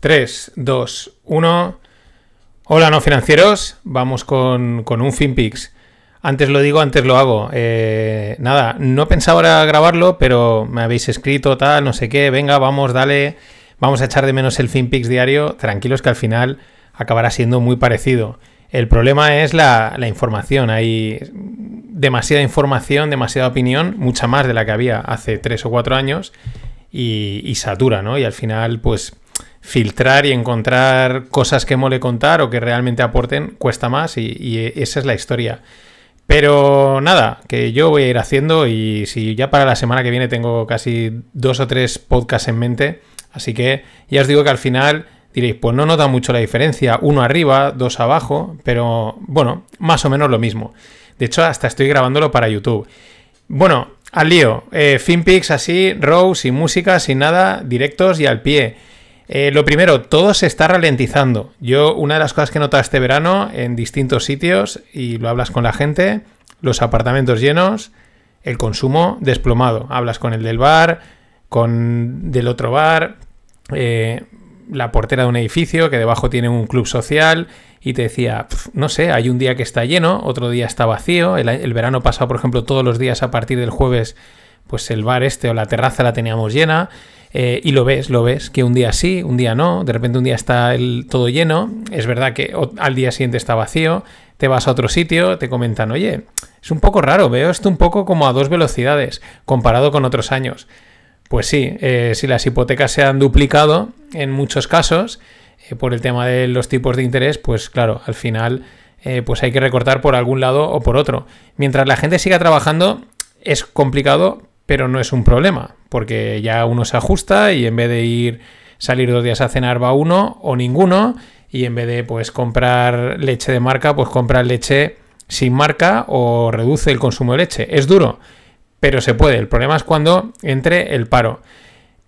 3, 2, 1. Hola, no financieros. Vamos con, un FinPix. Antes lo digo, antes lo hago. Eh, nada, no pensaba grabarlo, pero me habéis escrito, tal, no sé qué. Venga, vamos, dale. Vamos a echar de menos el FinPix diario. Tranquilos que al final acabará siendo muy parecido. El problema es la, información. Hay demasiada información, demasiada opinión, mucha más de la que había hace 3 o 4 años y, y satura, ¿no? Y al final, pues filtrar y encontrar cosas que mole contar o que realmente aporten cuesta más y, esa es la historia. Pero nada, que yo voy a ir haciendo y si ya para la semana que viene tengo casi dos o tres podcasts en mente, así que ya os digo que al final diréis, pues no nota mucho la diferencia, uno arriba, dos abajo, pero bueno, más o menos lo mismo. De hecho, hasta estoy grabándolo para YouTube. Bueno, al lío, eh, Finpix así, Rose sin música, sin nada, directos y al pie. Eh, lo primero, todo se está ralentizando. Yo, una de las cosas que he notado este verano en distintos sitios, y lo hablas con la gente, los apartamentos llenos, el consumo desplomado. Hablas con el del bar, con del otro bar, eh, la portera de un edificio que debajo tiene un club social y te decía, no sé, hay un día que está lleno, otro día está vacío. El, verano pasado, por ejemplo, todos los días a partir del jueves, pues el bar este o la terraza la teníamos llena. Eh, y lo ves, lo ves, que un día sí, un día no, de repente un día está todo lleno, es verdad que al día siguiente está vacío, te vas a otro sitio, te comentan, oye, es un poco raro, veo esto un poco como a dos velocidades comparado con otros años. Pues sí, eh, si las hipotecas se han duplicado en muchos casos eh, por el tema de los tipos de interés, pues claro, al final pues hay que recortar por algún lado o por otro. Mientras la gente siga trabajando, es complicado pero no es un problema, porque ya uno se ajusta y en vez de ir salir dos días a cenar va uno o ninguno y en vez de pues comprar leche de marca, pues comprar leche sin marca o reduce el consumo de leche. Es duro, pero se puede. El problema es cuando entre el paro.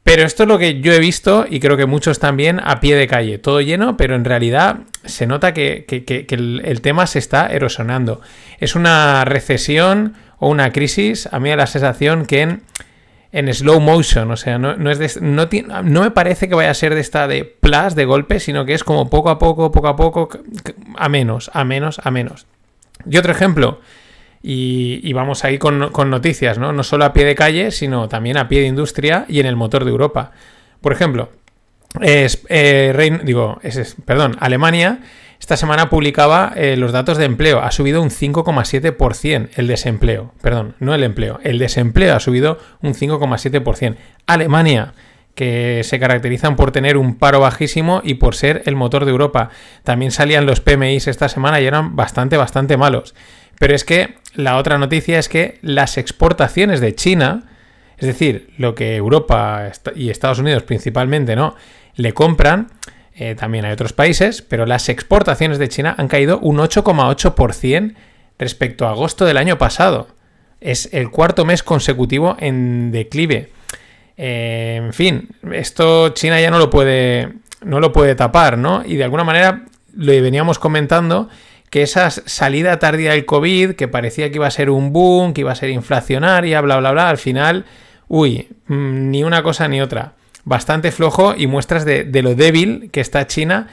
Pero esto es lo que yo he visto y creo que muchos también a pie de calle. Todo lleno, pero en realidad se nota que, el, tema se está erosionando. Es una recesión, o una crisis, a mí la sensación que en, slow motion, o sea, no, es no, me parece que vaya a ser de esta de plus, de golpe, sino que es como poco a poco, poco a poco, a menos, a menos, a menos. Y otro ejemplo, y, vamos ahí con, con noticias, ¿no? No solo a pie de calle, sino también a pie de industria y en el motor de Europa. Por ejemplo, es, eh, digo, es, perdón, Alemania esta semana publicaba eh, los datos de empleo. Ha subido un 5,7% el desempleo. Perdón, no el empleo. El desempleo ha subido un 5,7%. Alemania que se caracterizan por tener un paro bajísimo y por ser el motor de Europa. También salían los PMIs esta semana y eran bastante, bastante malos. Pero es que la otra noticia es que las exportaciones de China, es decir, lo que Europa y Estados Unidos principalmente, ¿no? Le compran, eh, también hay otros países, pero las exportaciones de China han caído un 8,8% respecto a agosto del año pasado. Es el cuarto mes consecutivo en declive. Eh, en fin, esto China ya no lo puede, no lo puede tapar, ¿no? Y de alguna manera lo veníamos comentando que esa salida tardía del COVID, que parecía que iba a ser un boom, que iba a ser inflacionaria, bla, bla, bla, al final, uy, mm, ni una cosa ni otra bastante flojo y muestras de, lo débil que está China.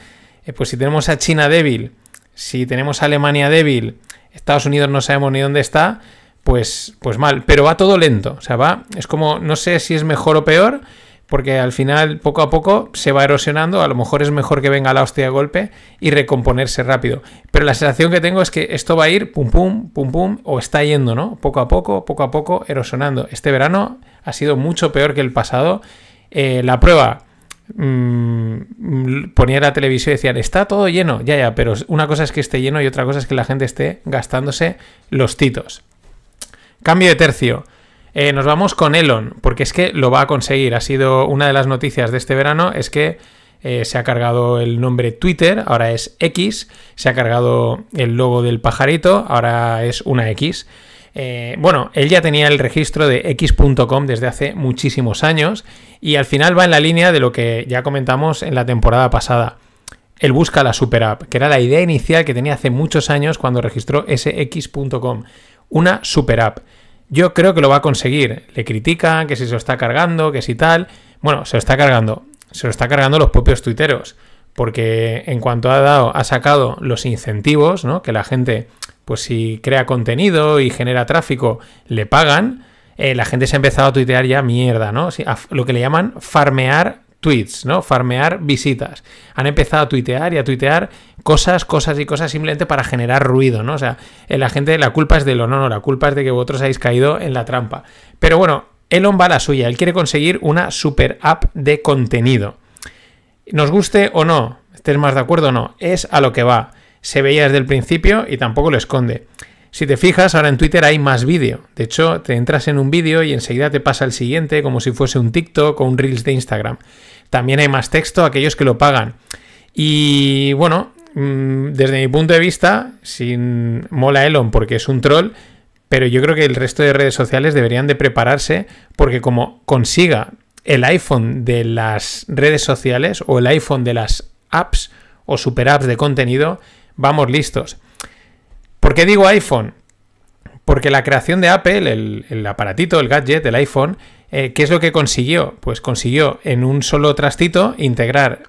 Eh, pues si tenemos a China débil, si tenemos a Alemania débil, Estados Unidos no sabemos ni dónde está, pues, pues mal. Pero va todo lento. O sea, va. Es como, no sé si es mejor o peor, porque al final, poco a poco, se va erosionando. A lo mejor es mejor que venga la hostia a golpe y recomponerse rápido. Pero la sensación que tengo es que esto va a ir pum pum, pum pum, o está yendo, ¿no? Poco a poco, poco a poco, erosionando. Este verano ha sido mucho peor que el pasado eh, la prueba mm, mm, ponía la televisión y decían, está todo lleno, ya, ya, pero una cosa es que esté lleno y otra cosa es que la gente esté gastándose los titos. Cambio de tercio. Eh, nos vamos con Elon, porque es que lo va a conseguir. Ha sido una de las noticias de este verano, es que eh, se ha cargado el nombre Twitter, ahora es X, se ha cargado el logo del pajarito, ahora es una X. Eh, bueno, él ya tenía el registro de x.com desde hace muchísimos años y al final va en la línea de lo que ya comentamos en la temporada pasada. Él busca la super app, que era la idea inicial que tenía hace muchos años cuando registró x.com. una super app. Yo creo que lo va a conseguir. Le critican que si se lo está cargando, que si tal. Bueno, se lo está cargando. Se lo está cargando los propios tuiteros porque en cuanto ha dado, ha sacado los incentivos, ¿no? Que la gente, pues si crea contenido y genera tráfico, le pagan. Eh, la gente se ha empezado a tuitear ya mierda, ¿no? lo que le llaman farmear tweets, ¿no? Farmear visitas. Han empezado a tuitear y a tuitear cosas, cosas y cosas simplemente para generar ruido, ¿no? O sea, eh, la gente, la culpa es de lo no, no, la culpa es de que vosotros hayáis caído en la trampa. Pero bueno, Elon va a la suya, él quiere conseguir una super app de contenido. Nos guste o no, estés más de acuerdo o no, es a lo que va. Se veía desde el principio y tampoco lo esconde. Si te fijas, ahora en Twitter hay más vídeo. De hecho, te entras en un vídeo y enseguida te pasa el siguiente, como si fuese un TikTok o un Reels de Instagram. También hay más texto aquellos que lo pagan. Y bueno, mm, desde mi punto de vista, sin mola Elon porque es un troll, pero yo creo que el resto de redes sociales deberían de prepararse porque como consiga el iPhone de las redes sociales o el iPhone de las apps o super apps de contenido, vamos listos. ¿Por qué digo iPhone? Porque la creación de Apple, el, aparatito, el gadget, el iPhone, eh, ¿qué es lo que consiguió? Pues consiguió en un solo trastito integrar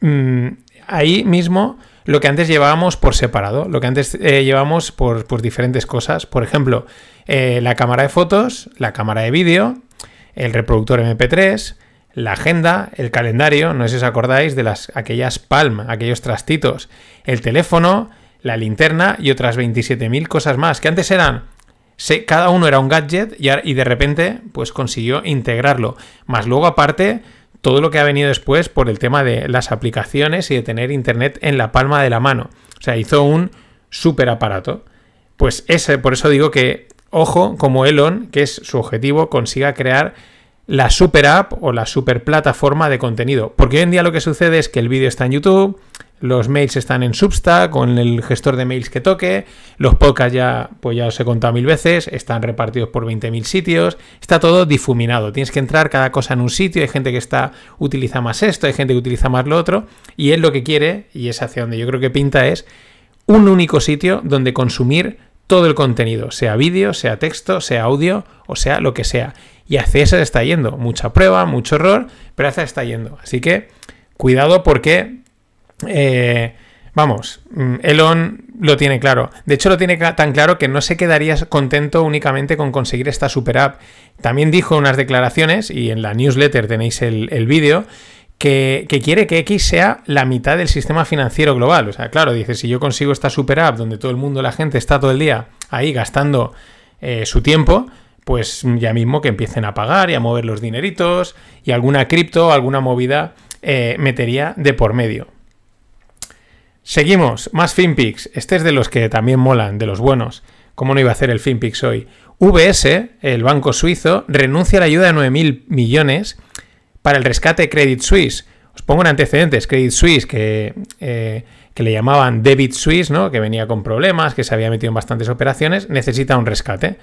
mm, ahí mismo lo que antes llevábamos por separado, lo que antes eh, llevamos llevábamos por, diferentes cosas. Por ejemplo, eh, la cámara de fotos, la cámara de vídeo, el reproductor MP3, la agenda, el calendario, no sé si os acordáis de las, aquellas palmas, aquellos trastitos, el teléfono, la linterna y otras 27.000 cosas más, que antes eran, cada uno era un gadget y, y de repente pues consiguió integrarlo. Más luego aparte, todo lo que ha venido después por el tema de las aplicaciones y de tener Internet en la palma de la mano. O sea, hizo un super aparato. Pues ese, por eso digo que ojo, como Elon, que es su objetivo, consiga crear la super app o la super plataforma de contenido. Porque hoy en día lo que sucede es que el vídeo está en YouTube, los mails están en Substack con el gestor de mails que toque, los podcasts ya, pues ya os he contado mil veces, están repartidos por 20.000 sitios, está todo difuminado. Tienes que entrar cada cosa en un sitio, hay gente que está, utiliza más esto, hay gente que utiliza más lo otro, y él lo que quiere, y es hacia donde yo creo que pinta, es un único sitio donde consumir todo el contenido, sea vídeo, sea texto, sea audio o sea lo que sea. Y hacia eso está yendo. Mucha prueba, mucho error, pero hacia está yendo. Así que cuidado porque, eh, vamos, mm, Elon lo tiene claro. De hecho, lo tiene tan claro que no se quedaría contento únicamente con conseguir esta super app. También dijo unas declaraciones, y en la newsletter tenéis el, el vídeo, que, quiere que X sea la mitad del sistema financiero global. O sea, claro, dice, si yo consigo esta super app donde todo el mundo, la gente está todo el día ahí gastando eh, su tiempo, pues ya mismo que empiecen a pagar y a mover los dineritos y alguna cripto, alguna movida eh, metería de por medio. Seguimos, más FinPix. Este es de los que también molan, de los buenos. ¿Cómo no iba a hacer el FinPix hoy? VS, el banco suizo, renuncia a la ayuda de 9.000 millones para el rescate Credit Suisse. Os pongo en antecedentes, Credit Suisse, eh, que, le llamaban Debit Suisse, ¿no? que venía con problemas, que se había metido en bastantes operaciones, necesita un rescate.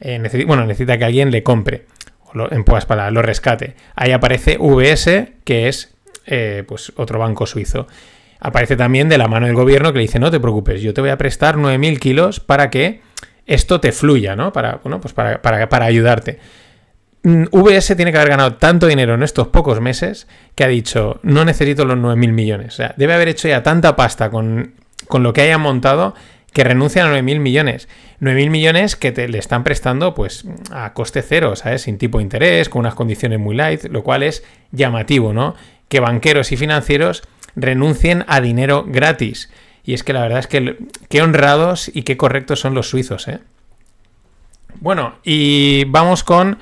Eh, bueno, necesita que alguien le compre, o lo, en pocas palabras, lo rescate. Ahí aparece VS, que es eh, pues otro banco suizo. Aparece también de la mano del gobierno que le dice, no te preocupes, yo te voy a prestar 9.000 kilos para que esto te fluya, ¿no? Para, pues para, para ayudarte. Mm, VS tiene que haber ganado tanto dinero en estos pocos meses que ha dicho, no necesito los 9.000 millones. O sea, debe haber hecho ya tanta pasta con, con lo que hayan montado que renuncian a 9.000 millones. 9.000 millones que te, le están prestando pues a coste cero, ¿sabes? Sin tipo de interés, con unas condiciones muy light, lo cual es llamativo, ¿no? Que banqueros y financieros renuncien a dinero gratis. Y es que la verdad es que qué honrados y qué correctos son los suizos, ¿eh? Bueno, y vamos con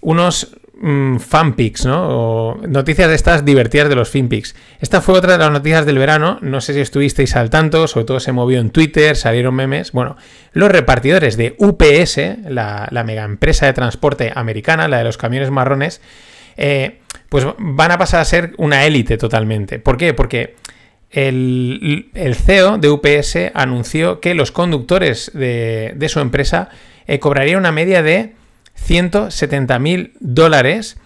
unos mm, fanpics, ¿no? O noticias de estas divertidas de los fanpics. Esta fue otra de las noticias del verano, no sé si estuvisteis al tanto, sobre todo se movió en Twitter, salieron memes. Bueno, los repartidores de UPS, la, la mega empresa de transporte americana, la de los camiones marrones, eh, pues van a pasar a ser una élite totalmente. ¿Por qué? Porque el, CEO de UPS anunció que los conductores de, su empresa eh, cobrarían una media de 170 mil dólares.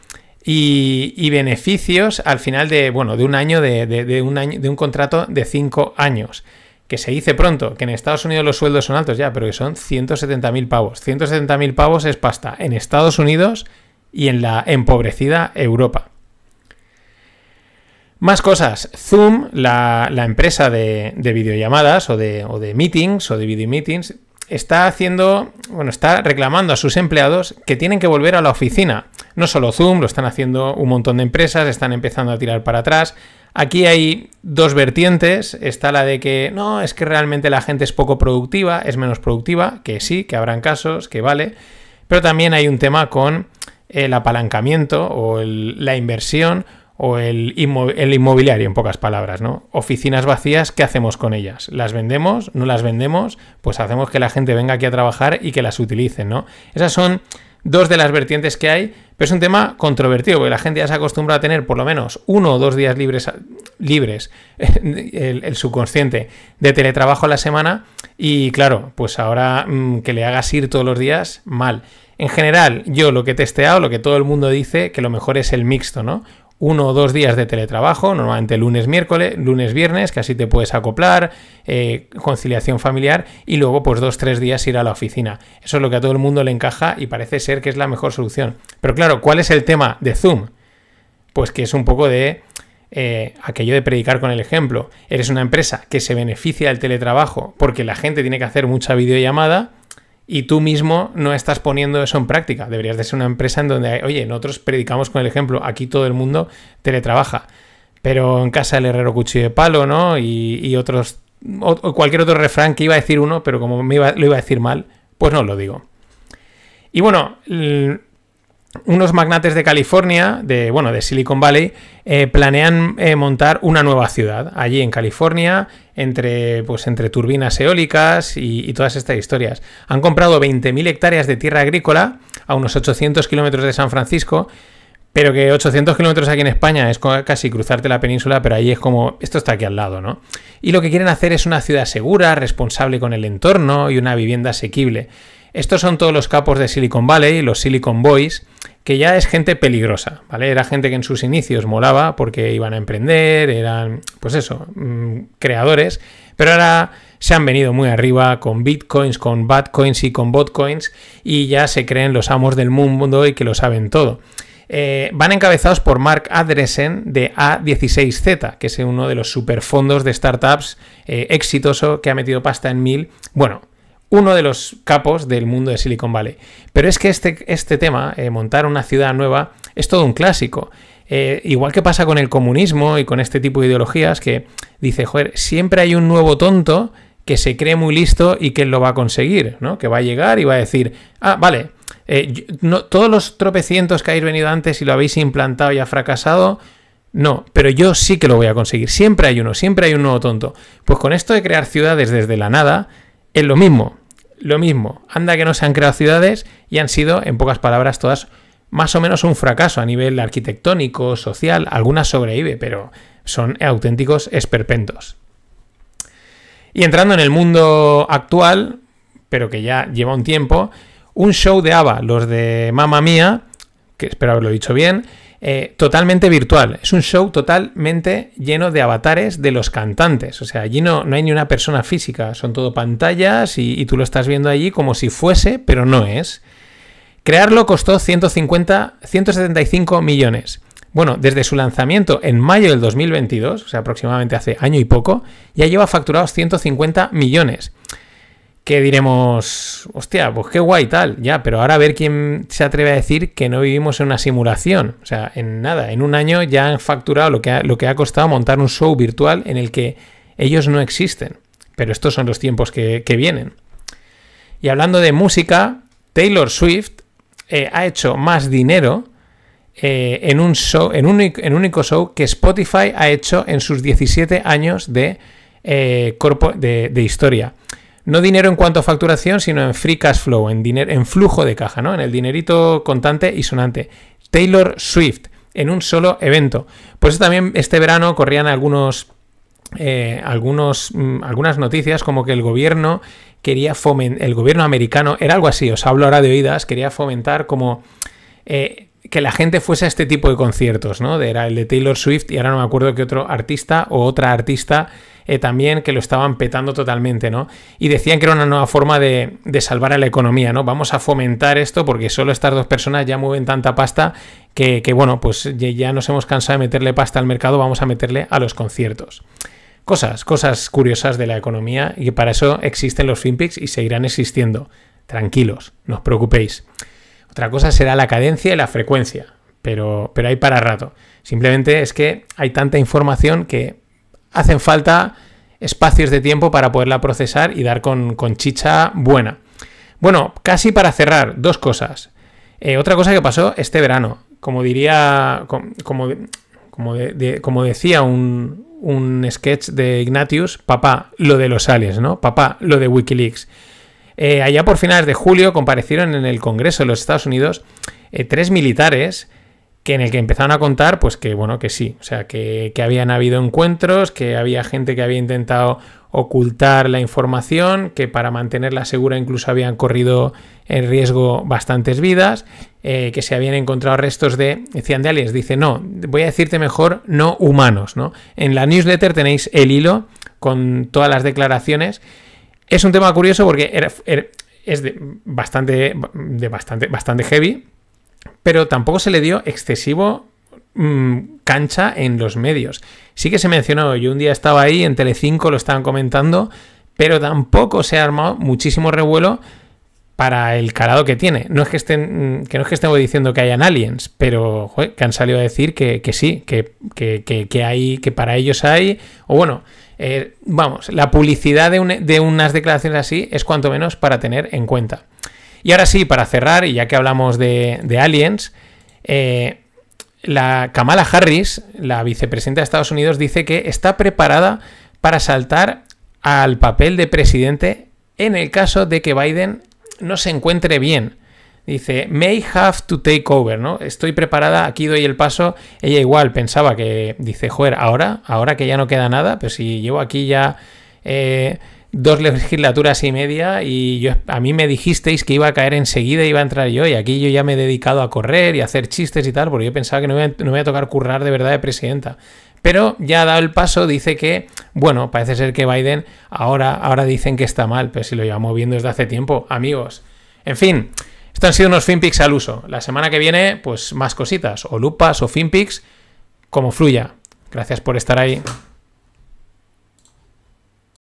Y, beneficios al final de, bueno, de un año de, de, un año de un contrato de 5 años. Que se dice pronto, que en Estados Unidos los sueldos son altos ya, pero que son 170.000 pavos. 170.000 pavos es pasta en Estados Unidos y en la empobrecida Europa. Más cosas. Zoom, la, empresa de, de videollamadas o de, o de meetings o de video meetings, está haciendo, bueno, está reclamando a sus empleados que tienen que volver a la oficina. No solo Zoom, lo están haciendo un montón de empresas, están empezando a tirar para atrás. Aquí hay dos vertientes. Está la de que no, es que realmente la gente es poco productiva, es menos productiva, que sí, que habrán casos, que vale. Pero también hay un tema con el apalancamiento o la inversión o el, inmobiliario, en pocas palabras, ¿no? Oficinas vacías, ¿qué hacemos con ellas? ¿Las vendemos? ¿No las vendemos? Pues hacemos que la gente venga aquí a trabajar y que las utilicen, ¿no? Esas son dos de las vertientes que hay, pero es un tema controvertido, porque la gente ya se acostumbra a tener por lo menos uno o dos días libres, libres el, subconsciente, de teletrabajo a la semana, y claro, pues ahora mm, que le hagas ir todos los días, mal. En general, yo lo que he testeado, lo que todo el mundo dice, que lo mejor es el mixto, ¿no? uno o dos días de teletrabajo, normalmente lunes, miércoles, lunes, viernes, que así te puedes acoplar, eh, conciliación familiar y luego pues dos, tres días ir a la oficina. Eso es lo que a todo el mundo le encaja y parece ser que es la mejor solución. Pero claro, ¿cuál es el tema de Zoom? Pues que es un poco de eh, aquello de predicar con el ejemplo. Eres una empresa que se beneficia del teletrabajo porque la gente tiene que hacer mucha videollamada y tú mismo no estás poniendo eso en práctica. Deberías de ser una empresa en donde, oye, nosotros predicamos con el ejemplo, aquí todo el mundo teletrabaja, pero en casa el herrero cuchillo de palo, ¿no? Y, otros, cualquier otro refrán que iba a decir uno, pero como me iba, lo iba a decir mal, pues no lo digo. Y bueno, unos magnates de California, de, bueno, de Silicon Valley, eh, planean eh, montar una nueva ciudad allí en California, entre, pues, entre turbinas eólicas y, y todas estas historias. Han comprado 20.000 hectáreas de tierra agrícola a unos 800 kilómetros de San Francisco, pero que 800 kilómetros aquí en España es casi cruzarte la península, pero ahí es como, esto está aquí al lado, ¿no? Y lo que quieren hacer es una ciudad segura, responsable con el entorno y una vivienda asequible. Estos son todos los capos de Silicon Valley, los Silicon Boys, que ya es gente peligrosa, ¿vale? Era gente que en sus inicios molaba porque iban a emprender, eran, pues eso, mm, creadores, pero ahora se han venido muy arriba con bitcoins, con badcoins y con botcoins y ya se creen los amos del mundo y que lo saben todo. Eh, van encabezados por Mark Adresen de A16Z, que es uno de los superfondos de startups eh, exitoso que ha metido pasta en mil. Bueno, uno de los capos del mundo de Silicon Valley. Pero es que este, este tema, eh, montar una ciudad nueva, es todo un clásico. Eh, igual que pasa con el comunismo y con este tipo de ideologías que dice, joder, siempre hay un nuevo tonto que se cree muy listo y que lo va a conseguir, ¿no? Que va a llegar y va a decir, ah, vale, eh, no, todos los tropecientos que habéis venido antes y lo habéis implantado y ha fracasado, no, pero yo sí que lo voy a conseguir. Siempre hay uno, siempre hay un nuevo tonto. Pues con esto de crear ciudades desde la nada, es lo mismo lo mismo. Anda que no se han creado ciudades y han sido, en pocas palabras, todas más o menos un fracaso a nivel arquitectónico, social. Algunas sobrevive, pero son auténticos esperpentos. Y entrando en el mundo actual, pero que ya lleva un tiempo, un show de ABBA, los de Mamma Mía, que espero haberlo dicho bien, eh, totalmente virtual. Es un show totalmente lleno de avatares de los cantantes. O sea, allí no, no hay ni una persona física. Son todo pantallas y, y tú lo estás viendo allí como si fuese, pero no es. Crearlo costó 150, 175 millones. Bueno, desde su lanzamiento en mayo del 2022, o sea, aproximadamente hace año y poco, ya lleva facturados 150 millones que diremos, hostia, pues qué guay tal, ya, pero ahora a ver quién se atreve a decir que no vivimos en una simulación. O sea, en nada, en un año ya han facturado lo que ha, lo que ha costado montar un show virtual en el que ellos no existen. Pero estos son los tiempos que, vienen. Y hablando de música, Taylor Swift eh, ha hecho más dinero eh, en un show, en un, único show que Spotify ha hecho en sus 17 años eh, de, de historia. No dinero en cuanto a facturación, sino en free cash flow, en, en flujo de caja, ¿no? En el dinerito contante y sonante. Taylor Swift, en un solo evento. Por eso también este verano corrían algunos eh, algunos, mm, algunas noticias como que el gobierno quería fomentar, el gobierno americano, era algo así, os hablo ahora de oídas, quería fomentar como eh, que la gente fuese a este tipo de conciertos, ¿no? Era el de Taylor Swift y ahora no me acuerdo que otro artista o otra artista eh, también que lo estaban petando totalmente, ¿no? Y decían que era una nueva forma de, salvar a la economía, ¿no? Vamos a fomentar esto porque solo estas dos personas ya mueven tanta pasta que, bueno, pues ya nos hemos cansado de meterle pasta al mercado, vamos a meterle a los conciertos. Cosas, cosas curiosas de la economía y para eso existen los FinPix y seguirán existiendo. Tranquilos, no os preocupéis. Otra cosa será la cadencia y la frecuencia, pero, pero hay para rato. Simplemente es que hay tanta información que hacen falta espacios de tiempo para poderla procesar y dar con, chicha buena. Bueno, casi para cerrar, dos cosas. Eh, otra cosa que pasó este verano, como diría, como, como, decía un, sketch de Ignatius, papá, lo de los aliens, ¿no? Papá, lo de Wikileaks. Eh, allá por finales de julio comparecieron en el Congreso de los Estados Unidos eh, tres militares que en el que empezaron a contar, pues que bueno, que sí, o sea, que, habían habido encuentros, que había gente que había intentado ocultar la información, que para mantenerla segura incluso habían corrido en riesgo bastantes vidas, eh, que se habían encontrado restos de, decían de aliens, dice, no, voy a decirte mejor, no humanos, ¿no? En la newsletter tenéis el hilo con todas las declaraciones. Es un tema curioso porque er, es bastante, de bastante, bastante heavy pero tampoco se le dio excesivo mm, cancha en los medios. Sí que se mencionó, yo un día estaba ahí en Telecinco, lo estaban comentando, pero tampoco se ha armado muchísimo revuelo para el calado que tiene. No es que estén, mm, que no es que estemos diciendo que hayan aliens, pero que han salido a decir que, sí, que, hay, que para ellos hay, o bueno, eh, vamos, la publicidad de unas declaraciones así es cuanto menos para tener en cuenta. Y ahora sí, para cerrar, y ya que hablamos de, aliens, eh, la Kamala Harris, la vicepresidenta de Estados Unidos, dice que está preparada para saltar al papel de presidente en el caso de que Biden no se encuentre bien. Dice, may have to take over, ¿no? Estoy preparada, aquí doy el paso. Ella igual pensaba que, dice, joder, ahora, ahora que ya no queda nada, pero pues si llevo aquí ya eh, dos legislaturas y media y yo, a mí me dijisteis que iba a caer enseguida y iba a entrar yo y aquí yo ya me he dedicado a correr y hacer chistes y tal porque yo pensaba que no me, voy a tocar currar de verdad de presidenta. Pero ya ha dado el paso, dice que, bueno, parece ser que Biden ahora, ahora dicen que está mal, pero si lo llevamos viendo desde hace tiempo, amigos. En fin, estos han sido unos FinPix al uso. La semana que viene, pues más cositas, o lupas o FinPix, como fluya. Gracias por estar ahí.